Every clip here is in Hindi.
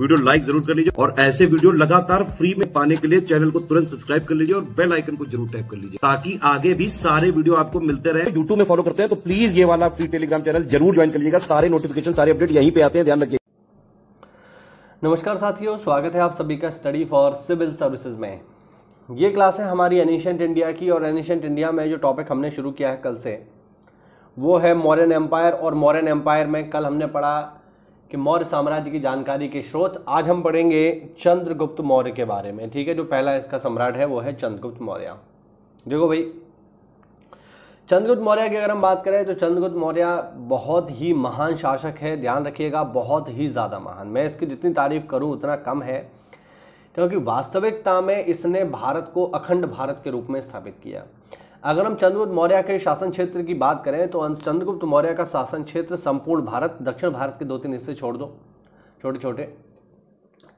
वीडियो लाइक जरूर कर लीजिए और ऐसे वीडियो लगातार फ्री में पाने के लिए चैनल को तुरंत सब्सक्राइब कर लीजिए और बेल आइकन को जरूर टैप कर लीजिए ताकि आगे भी सारे वीडियो आपको मिलते रहे यूट्यूब में फॉलो करते हैं तो प्लीज ये वाला फ्री टेलीग्राम चैनल जरूर ज्वाइन कर लीजिएगा सारे नोटिफिकेशन सारे अपडेट यहीं पे आते हैं ध्यान रखिए नमस्कार साथियों स्वागत है आप सभी का स्टडी फॉर सिविल सर्विसेज में ये क्लास है हमारी एनिशियंट इंडिया की और एनिशियंट इंडिया में जो टॉपिक हमने शुरू किया है कल से वो है मॉरन एम्पायर और मॉरन एम्पायर में कल हमने पढ़ा कि मौर्य साम्राज्य की जानकारी के स्रोत आज हम पढ़ेंगे चंद्रगुप्त मौर्य के बारे में ठीक है जो पहला इसका सम्राट है वो है चंद्रगुप्त मौर्य देखो भाई चंद्रगुप्त मौर्य की अगर हम बात करें तो चंद्रगुप्त मौर्य बहुत ही महान शासक है ध्यान रखिएगा बहुत ही ज़्यादा महान मैं इसकी जितनी तारीफ करूँ उतना कम है क्योंकि वास्तविकता में इसने भारत को अखंड भारत के रूप में स्थापित किया अगर हम चंद्रगुप्त मौर्य के शासन क्षेत्र की बात करें तो चंद्रगुप्त मौर्य का शासन क्षेत्र संपूर्ण भारत दक्षिण भारत के दो तीन हिस्से छोड़ दो छोटे छोटे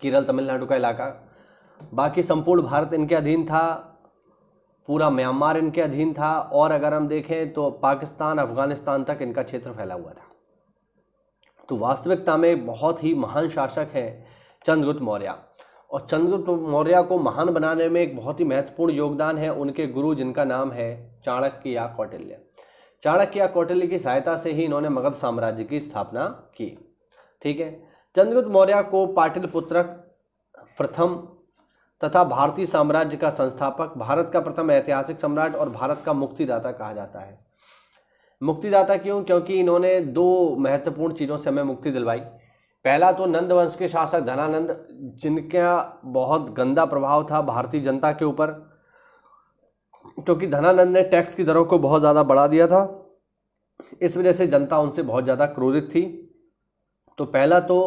केरल तमिलनाडु का इलाका बाकी संपूर्ण भारत इनके अधीन था पूरा म्यांमार इनके अधीन था और अगर हम देखें तो पाकिस्तान अफगानिस्तान तक इनका क्षेत्र फैला हुआ था तो वास्तविकता में बहुत ही महान शासक हैं चंद्रगुप्त मौर्य और चंद्रगुप्त मौर्य को महान बनाने में एक बहुत ही महत्वपूर्ण योगदान है उनके गुरु जिनका नाम है चाणक्य या कौटिल्य चाणक्य या कौटिल्य की सहायता से ही इन्होंने मगध साम्राज्य की स्थापना की ठीक है चंद्रगुप्त मौर्य को पाटिलपुत्रक प्रथम तथा भारतीय साम्राज्य का संस्थापक भारत का प्रथम ऐतिहासिक सम्राट और भारत का मुक्तिदाता कहा जाता है मुक्तिदाता क्यों क्योंकि इन्होंने दो महत्वपूर्ण चीज़ों से हमें मुक्ति दिलवाई पहला तो नंदवंश के शासक धनानंद जिनका बहुत गंदा प्रभाव था भारतीय जनता के ऊपर क्योंकि धनानंद ने टैक्स की दरों को बहुत ज़्यादा बढ़ा दिया था इस वजह से जनता उनसे बहुत ज़्यादा क्रोधित थी तो पहला तो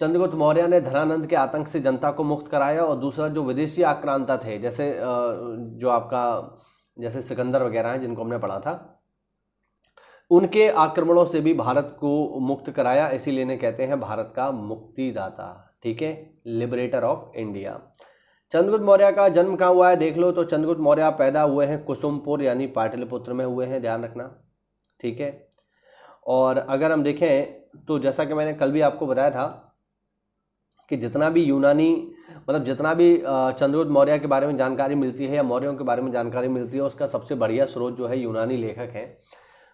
चंद्रगुप्त मौर्य ने धनानंद के आतंक से जनता को मुक्त कराया और दूसरा जो विदेशी आक्रांता थे जैसे जो आपका जैसे सिकंदर वगैरह हैं जिनको हमने पढ़ा था उनके आक्रमणों से भी भारत को मुक्त कराया इसीलिए ने कहते हैं भारत का मुक्तिदाता ठीक है liberator of India Chandragupta Maurya का जन्म कहाँ हुआ है देख लो तो चंद्रगुप्त मौर्य पैदा हुए हैं कुसुमपुर यानी पाटलिपुत्र में हुए हैं ध्यान रखना ठीक है और अगर हम देखें तो जैसा कि मैंने कल भी आपको बताया था कि जितना भी यूनानी मतलब जितना भी चंद्रगुप्त मौर्य के बारे में जानकारी मिलती है या मौर्यों के बारे में जानकारी मिलती है उसका सबसे बढ़िया स्रोत जो है यूनानी लेखक हैं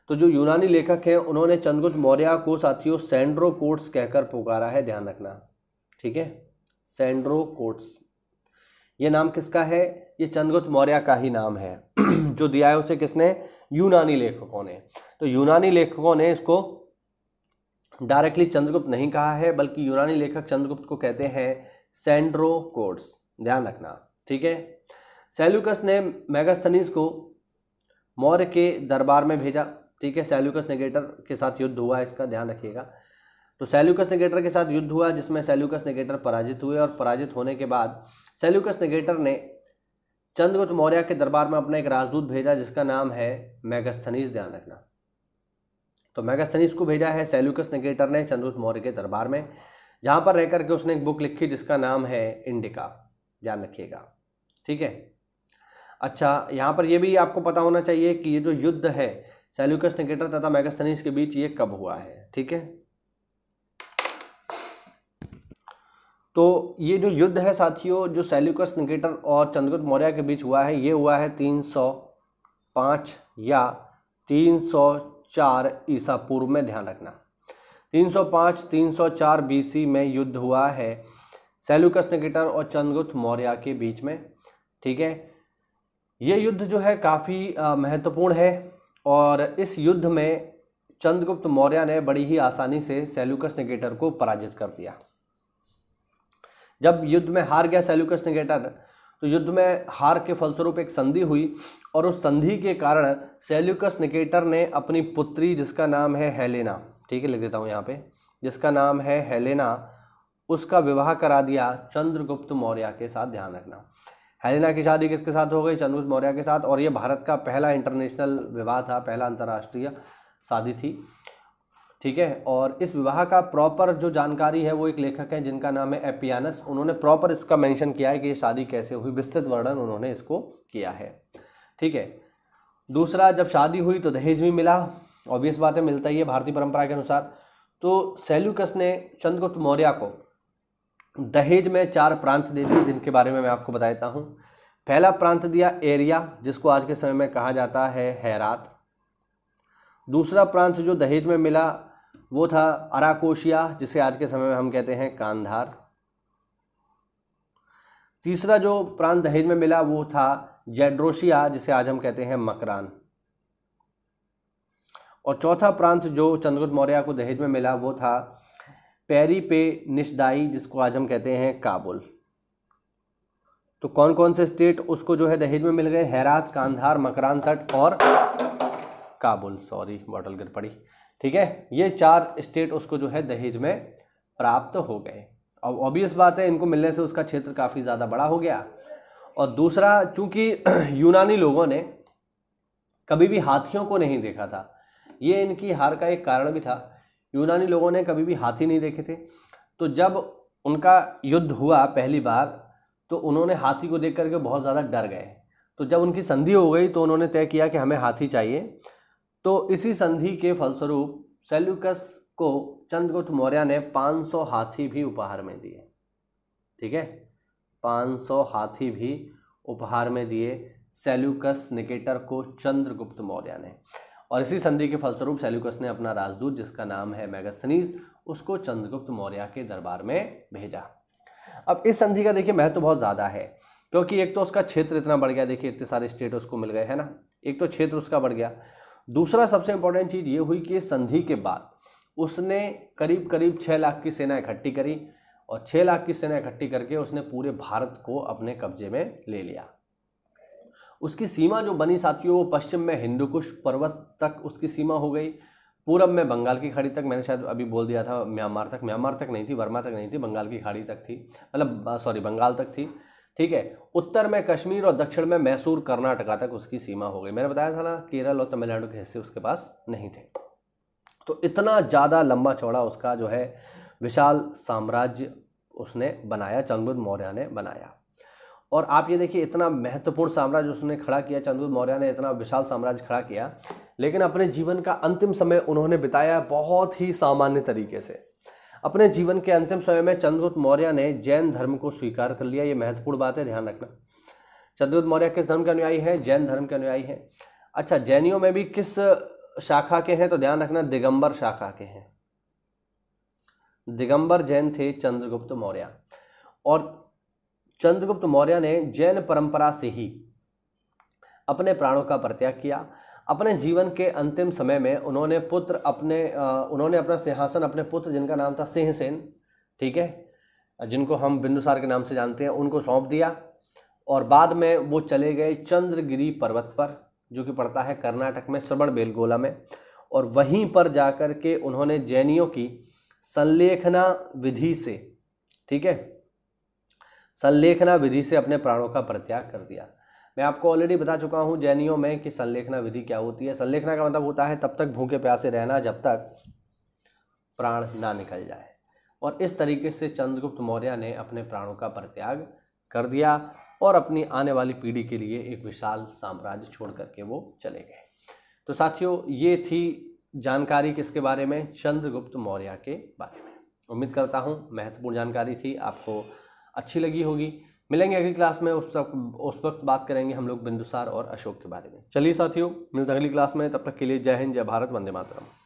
तो जो यूनानी लेखक हैं उन्होंने चंद्रगुप्त मौर्य को साथियों सेंड्रो कोट्स कहकर पुकारा है ध्यान रखना ठीक है सेंड्रो कोट्स ये नाम किसका है ये चंद्रगुप्त मौर्य का ही नाम है जो दिया है उसे किसने यूनानी लेखकों ने तो यूनानी लेखकों ने इसको डायरेक्टली चंद्रगुप्त नहीं कहा है बल्कि यूनानी लेखक चंद्रगुप्त को कहते हैं सेंड्रो कोट्स ध्यान रखना ठीक है सेल्यूकस ने मेगास्थनीस को मौर्य के दरबार में भेजा ठीक है सेल्यूकस नेगेटर के साथ युद्ध हुआ इसका ध्यान रखिएगा तो सेल्यूकस नेगेटर के साथ युद्ध हुआ जिसमें सेल्यूकस नेगेटर पराजित हुए और पराजित होने के बाद सेल्यूकस नेगेटर ने चंद्रगुप्त मौर्य के दरबार में अपना एक राजदूत भेजा जिसका नाम है मैगस्थनीस ध्यान रखना तो मैगस्थनीस को भेजा है सेल्यूकस नेगेटर ने चंद्रगुप्त मौर्य के दरबार में जहां पर रह करके उसने एक बुक लिखी जिसका नाम है इंडिका ध्यान रखिएगा ठीक है अच्छा यहाँ पर यह भी आपको पता होना चाहिए कि ये जो युद्ध है सेल्यूकस निकेटर तथा मैगस्थनीस के बीच ये कब हुआ है ठीक है तो ये जो युद्ध है साथियों जो सेल्यूकस निकेटर और चंद्रगुप्त मौर्य के बीच हुआ है ये हुआ है तीन सौ या तीन सौ चार ईसा पूर्व में ध्यान रखना तीन सौ तीन सौ चार बीसी में युद्ध हुआ है सेल्यूकस निकेटर और चंद्रगुप्त मौर्य के बीच में ठीक है ये युद्ध जो है काफ़ी महत्वपूर्ण है और इस युद्ध में चंद्रगुप्त मौर्य ने बड़ी ही आसानी से सेल्यूकस नेगेटर को पराजित कर दिया जब युद्ध में हार गया सेल्यूकस नेगेटर तो युद्ध में हार के फलस्वरूप एक संधि हुई और उस संधि के कारण सेल्यूकस निकेटर ने अपनी पुत्री जिसका नाम है हेलेना ठीक है लिख देता हूँ यहाँ पे जिसका नाम है हेलेना उसका विवाह करा दिया चंद्रगुप्त मौर्य के साथ ध्यान रखना हेलेना की शादी किसके साथ हो गई चंद्रगुप्त मौर्य के साथ और ये भारत का पहला इंटरनेशनल विवाह था पहला अंतर्राष्ट्रीय शादी थी ठीक है और इस विवाह का प्रॉपर जो जानकारी है वो एक लेखक है जिनका नाम है एपियानस उन्होंने प्रॉपर इसका मेंशन किया है कि ये शादी कैसे हुई विस्तृत वर्णन उन्होंने इसको किया है ठीक है दूसरा जब शादी हुई तो दहेज भी मिला ऑब्वियस बातें मिलता ही है भारतीय परंपरा के अनुसार तो सेल्यूकस ने चंद्रगुप्त मौर्य को दहेज में चार प्रांत दे दिए जिनके बारे में मैं आपको बता देता हूँ पहला प्रांत दिया एरिया जिसको आज के समय में कहा जाता है हैरात दूसरा प्रांत जो दहेज में मिला वो था अराकोशिया जिसे आज के समय में हम कहते हैं कांधार तीसरा जो प्रांत दहेज में मिला वो था जेड्रोशिया जिसे आज हम कहते हैं मकरान और चौथा प्रांत जो चंद्रगुप्त मौर्य को दहेज में मिला वो था पैरी पे निशदाई जिसको आज हम कहते हैं काबुल तो कौन कौन से स्टेट उसको जो है दहेज में मिल गए हैरात कांधार मकरान तट और काबुल सॉरी बॉटल गिर पड़ी ठीक है ये चार स्टेट उसको जो है दहेज में प्राप्त हो गए अब ऑब्वियस बात है इनको मिलने से उसका क्षेत्र काफ़ी ज़्यादा बड़ा हो गया और दूसरा चूंकि यूनानी लोगों ने कभी भी हाथियों को नहीं देखा था ये इनकी हार का एक कारण भी था यूनानी लोगों ने कभी भी हाथी नहीं देखे थे तो जब उनका युद्ध हुआ पहली बार तो उन्होंने हाथी को देख करके बहुत ज़्यादा डर गए तो जब उनकी संधि हो गई तो उन्होंने तय किया कि हमें हाथी चाहिए तो इसी संधि के फलस्वरूप सेल्यूकस को चंद्रगुप्त मौर्य ने 500 हाथी भी उपहार में दिए ठीक है 500 हाथी भी उपहार में दिए सेल्यूकस निकेटर को चंद्रगुप्त मौर्य ने और इसी संधि के फलस्वरूप सेल्यूकस ने अपना राजदूत जिसका नाम है मैगस्थनीज उसको चंद्रगुप्त मौर्य के दरबार में भेजा अब इस संधि का देखिए महत्व तो बहुत ज़्यादा है क्योंकि एक तो उसका क्षेत्र इतना बढ़ गया देखिए इतने सारे स्टेट उसको मिल गए है ना एक तो क्षेत्र उसका बढ़ गया दूसरा सबसे इंपॉर्टेंट चीज़ ये हुई कि इस संधि के बाद उसने करीब करीब छः लाख की सेना इकट्ठी करी और छः लाख की सेना इकट्ठी करके उसने पूरे भारत को अपने कब्जे में ले लिया उसकी सीमा जो बनी साथियों वो पश्चिम में हिंदुकुश पर्वत तक उसकी सीमा हो गई पूरब में बंगाल की खाड़ी तक मैंने शायद अभी बोल दिया था म्यांमार तक म्यांमार तक नहीं थी वर्मा तक नहीं थी बंगाल की खाड़ी तक थी मतलब सॉरी बंगाल तक थी ठीक है उत्तर में कश्मीर और दक्षिण में मैसूर कर्नाटका तक उसकी सीमा हो गई मैंने बताया था ना केरल और तमिलनाडु के हिस्से उसके पास नहीं थे तो इतना ज़्यादा लंबा चौड़ा उसका जो है विशाल साम्राज्य उसने बनाया चंद्रगुप्त मौर्य ने बनाया और आप ये देखिए इतना महत्वपूर्ण साम्राज्य उसने खड़ा किया चंद्रगुप्त मौर्य ने इतना विशाल साम्राज्य खड़ा किया लेकिन अपने जीवन का अंतिम समय उन्होंने बिताया बहुत ही सामान्य तरीके से अपने जीवन के अंतिम समय में चंद्रगुप्त मौर्य ने जैन धर्म को स्वीकार कर लिया ये महत्वपूर्ण बात है ध्यान रखना चंद्रगुप्त मौर्य किस धर्म के अनुयायी है जैन धर्म के अनुयायी है अच्छा जैनियों में भी किस शाखा के हैं तो ध्यान रखना दिगंबर शाखा के हैं दिगंबर जैन थे चंद्रगुप्त मौर्य और चंद्रगुप्त मौर्य ने जैन परंपरा से ही अपने प्राणों का परित्याग किया अपने जीवन के अंतिम समय में उन्होंने पुत्र अपने उन्होंने अपना सिंहासन अपने पुत्र जिनका नाम था सिंहसेन ठीक है जिनको हम बिंदुसार के नाम से जानते हैं उनको सौंप दिया और बाद में वो चले गए चंद्रगिरी पर्वत पर जो कि पड़ता है कर्नाटक में श्रवण बेलगोला में और वहीं पर जाकर के उन्होंने जैनियों की संलेखना विधि से ठीक है संलेखना विधि से अपने प्राणों का परित्याग कर दिया मैं आपको ऑलरेडी बता चुका हूँ जैनियों में कि संलेखना विधि क्या होती है संलेखना का मतलब होता है तब तक भूखे प्यासे रहना जब तक प्राण ना निकल जाए और इस तरीके से चंद्रगुप्त मौर्य ने अपने प्राणों का परित्याग कर दिया और अपनी आने वाली पीढ़ी के लिए एक विशाल साम्राज्य छोड़ करके वो चले गए तो साथियों ये थी जानकारी किसके बारे में चंद्रगुप्त मौर्य के बारे में उम्मीद करता हूँ महत्वपूर्ण जानकारी थी आपको अच्छी लगी होगी मिलेंगे अगली क्लास में उस तक उस वक्त बात करेंगे हम लोग बिंदुसार और अशोक के बारे में चलिए साथियों मिलते अगली क्लास में तब तक के लिए जय हिंद जय भारत वंदे मातरम